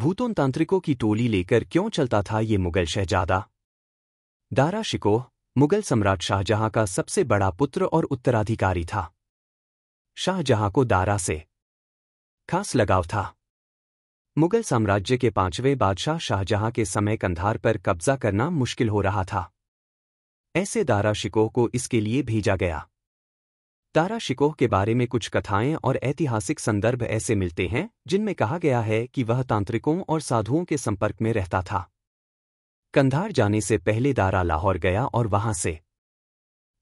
भूतों तांत्रिकों की टोली लेकर क्यों चलता था ये मुगल शहजादा दारा शिकोह मुगल सम्राट शाहजहां का सबसे बड़ा पुत्र और उत्तराधिकारी था शाहजहां को दारा से खास लगाव था मुगल साम्राज्य के पांचवें बादशाह शाहजहां के समय कंधार पर कब्जा करना मुश्किल हो रहा था ऐसे दारा शिकोह को इसके लिए भेजा गया तारा शिकोह के बारे में कुछ कथाएं और ऐतिहासिक संदर्भ ऐसे मिलते हैं जिनमें कहा गया है कि वह तांत्रिकों और साधुओं के संपर्क में रहता था कंधार जाने से पहले दारा लाहौर गया और वहां से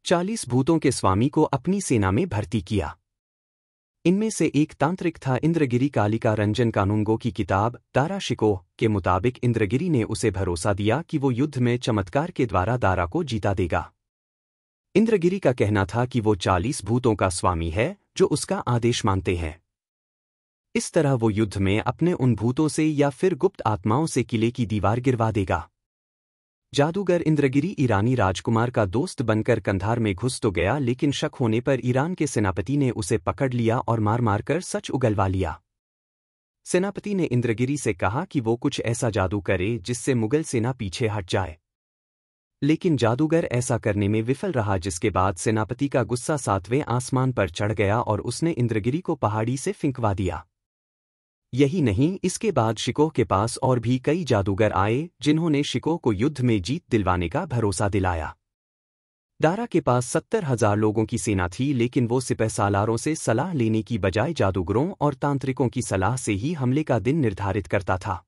चालीस भूतों के स्वामी को अपनी सेना में भर्ती किया इनमें से एक तांत्रिक था इंद्रगिरी कालिका रंजन कानूंगो की किताब दारा शिकोह के मुताबिक इंद्रगिरी ने उसे भरोसा दिया कि वो युद्ध में चमत्कार के द्वारा दारा को जीता देगा इंद्रगिरी का कहना था कि वो चालीस भूतों का स्वामी है जो उसका आदेश मानते हैं इस तरह वो युद्ध में अपने उन भूतों से या फिर गुप्त आत्माओं से किले की दीवार गिरवा देगा जादूगर इंद्रगिरी ईरानी राजकुमार का दोस्त बनकर कंधार में घुस तो गया लेकिन शक होने पर ईरान के सेनापति ने उसे पकड़ लिया और मार मारकर सच उगलवा लिया सेनापति ने इंद्रगिरी से कहा कि वो कुछ ऐसा जादू करे जिससे मुगल सेना पीछे हट जाए लेकिन जादूगर ऐसा करने में विफल रहा जिसके बाद सेनापति का गुस्सा सातवें आसमान पर चढ़ गया और उसने इंद्रगिरी को पहाड़ी से फिंकवा दिया यही नहीं इसके बाद शिकोह के पास और भी कई जादूगर आए जिन्होंने शिकोह को युद्ध में जीत दिलवाने का भरोसा दिलाया दारा के पास सत्तर हजार लोगों की सेना थी लेकिन वो सिपह सालारों से सलाह लेने की बजाय जादूगरों और तांत्रिकों की सलाह से ही हमले का दिन निर्धारित करता था